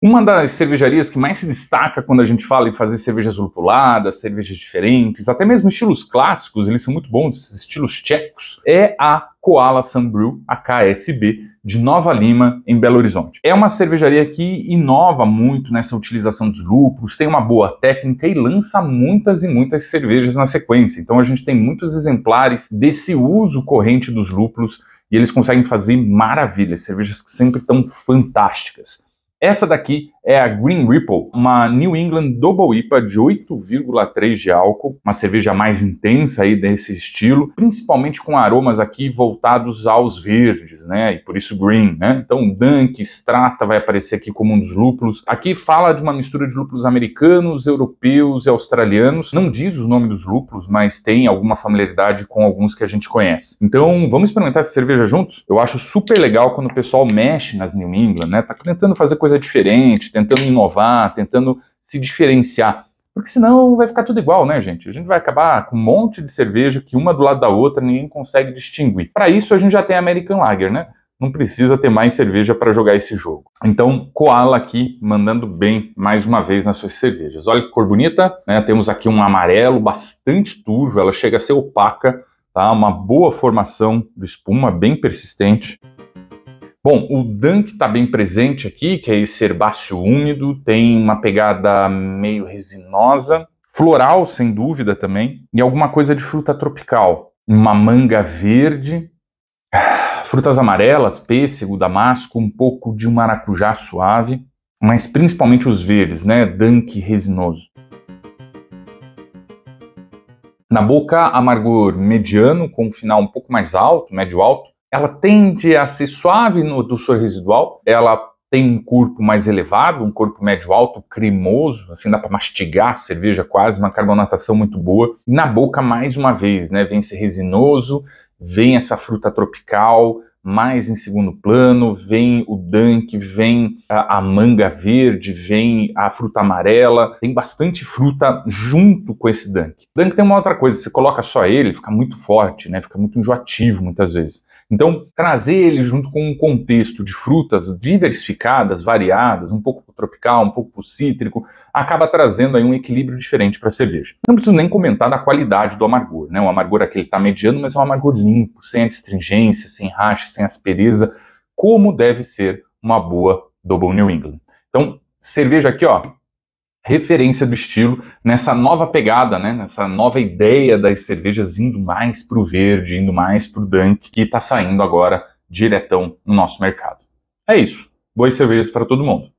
Uma das cervejarias que mais se destaca quando a gente fala em fazer cervejas lupuladas, cervejas diferentes, até mesmo estilos clássicos, eles são muito bons, estilos tchecos, é a Koala Sunbrew, a KSB, de Nova Lima, em Belo Horizonte. É uma cervejaria que inova muito nessa utilização dos lúpulos, tem uma boa técnica e lança muitas e muitas cervejas na sequência. Então a gente tem muitos exemplares desse uso corrente dos lúpulos e eles conseguem fazer maravilhas, cervejas que sempre estão fantásticas. Essa daqui é a Green Ripple, uma New England Double IPA de 8,3 de álcool, uma cerveja mais intensa aí desse estilo, principalmente com aromas aqui voltados aos verdes, né? E por isso green, né? Então Dunk, Strata vai aparecer aqui como um dos lúpulos. Aqui fala de uma mistura de lúpulos americanos, europeus e australianos. Não diz os nomes dos lúpulos, mas tem alguma familiaridade com alguns que a gente conhece. Então vamos experimentar essa cerveja juntos? Eu acho super legal quando o pessoal mexe nas New England, né? Tá tentando fazer coisa coisa diferente, tentando inovar, tentando se diferenciar. Porque senão vai ficar tudo igual, né, gente? A gente vai acabar com um monte de cerveja que uma do lado da outra ninguém consegue distinguir. Para isso a gente já tem American Lager, né? Não precisa ter mais cerveja para jogar esse jogo. Então, Koala aqui mandando bem mais uma vez nas suas cervejas. Olha que cor bonita, né? Temos aqui um amarelo bastante turvo, ela chega a ser opaca, tá? Uma boa formação de espuma, bem persistente. Bom, o Dunk está bem presente aqui, que é esse herbáceo úmido, tem uma pegada meio resinosa, floral, sem dúvida também, e alguma coisa de fruta tropical. Uma manga verde, frutas amarelas, pêssego, damasco, um pouco de um maracujá suave, mas principalmente os verdes, né? Dank resinoso. Na boca, amargor mediano, com um final um pouco mais alto, médio-alto, ela tende a ser suave no doçor residual, ela tem um corpo mais elevado, um corpo médio alto, cremoso, assim dá para mastigar a cerveja quase, uma carbonatação muito boa. na boca mais uma vez, né, vem ser resinoso, vem essa fruta tropical, mais em segundo plano, vem o dunk, vem a, a, manga verde, vem a fruta amarela, tem bastante fruta junto com esse O Dunk tem uma outra coisa, você coloca só ele, fica muito forte, né? Fica muito enjoativo muitas vezes. Então, trazer ele junto com um contexto de frutas diversificadas, variadas, um pouco tropical, um pouco cítrico, acaba trazendo aí um equilíbrio diferente para a cerveja. Não preciso nem comentar da qualidade do amargor, né? O amargor aquele está mediano, mas é um amargor limpo, sem astringência, sem racha, sem aspereza, como deve ser uma boa Double New England. Então, cerveja aqui, ó, referência do estilo nessa nova pegada, né? nessa nova ideia das cervejas indo mais para o verde, indo mais para o dunk, que está saindo agora diretão no nosso mercado. É isso. Boas cervejas para todo mundo.